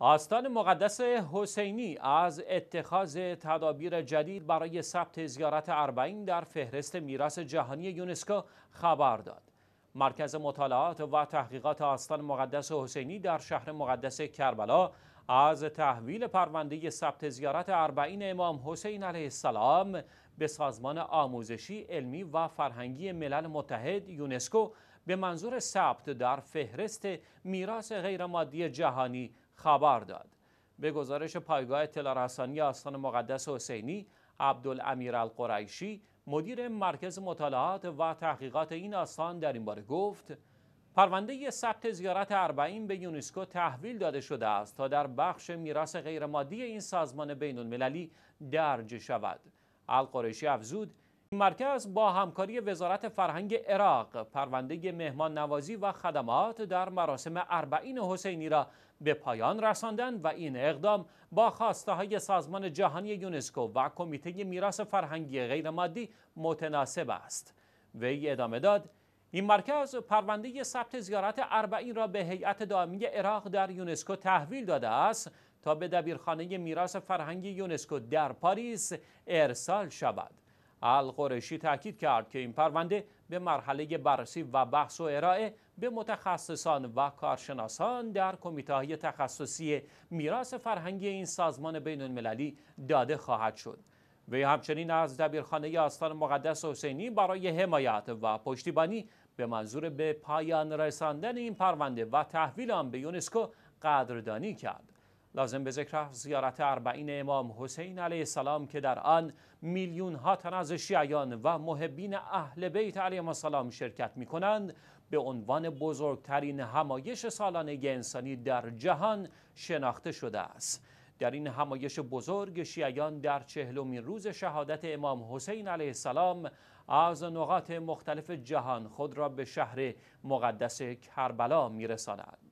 آستان مقدس حسینی از اتخاذ تدابیر جدید برای ثبت زیارت اربعین در فهرست میراث جهانی یونسکو خبر داد. مرکز مطالعات و تحقیقات آستان مقدس حسینی در شهر مقدس کربلا از تحویل پرونده ثبت زیارت اربعین امام حسین علیه السلام به سازمان آموزشی، علمی و فرهنگی ملل متحد یونسکو به منظور ثبت در فهرست میراث غیرمادی جهانی خبر داد به گزارش پایگاه اطلاع رسانی آستان مقدس حسینی عبدالامیر القریشی مدیر مرکز مطالعات و تحقیقات این آستان در این باره گفت پرونده ثبت زیارت اربعین به یونسکو تحویل داده شده است تا در بخش میراث غیرمادی این سازمان بین المللی درج شود القریشی افزود این مرکز با همکاری وزارت فرهنگ عراق پرونده مهمان نوازی و خدمات در مراسم اربعین حسینی را به پایان رساندن و این اقدام با خواسته های سازمان جهانی یونسکو و کمیته میراث فرهنگی غیرمادی متناسب است وی ادامه داد این مرکز پرونده ثبت زیارت اربعین را به هیئت دائمی عراق در یونسکو تحویل داده است تا به دبیرخانه میراث فرهنگی یونسکو در پاریس ارسال شود القرشی تاکید کرد که این پرونده به مرحله بررسی و بحث و ارائه به متخصصان و کارشناسان در کمیته تخصصی میراث فرهنگی این سازمان بین المللی داده خواهد شد. وی همچنین از دبیرخانه آستان مقدس حسینی برای حمایت و پشتیبانی به منظور به پایان رساندن این پرونده و تحویل آن به یونسکو قدردانی کرد. لازم به ذکر زیارت اربعین امام حسین علیه السلام که در آن میلیون ها تن از شیعیان و محبین اهل بیت علیه السلام شرکت می کنند به عنوان بزرگترین همایش سالانه انسانی در جهان شناخته شده است در این همایش بزرگ شیعیان در چهلمین روز شهادت امام حسین علیه السلام از نقاط مختلف جهان خود را به شهر مقدس کربلا می رسانند.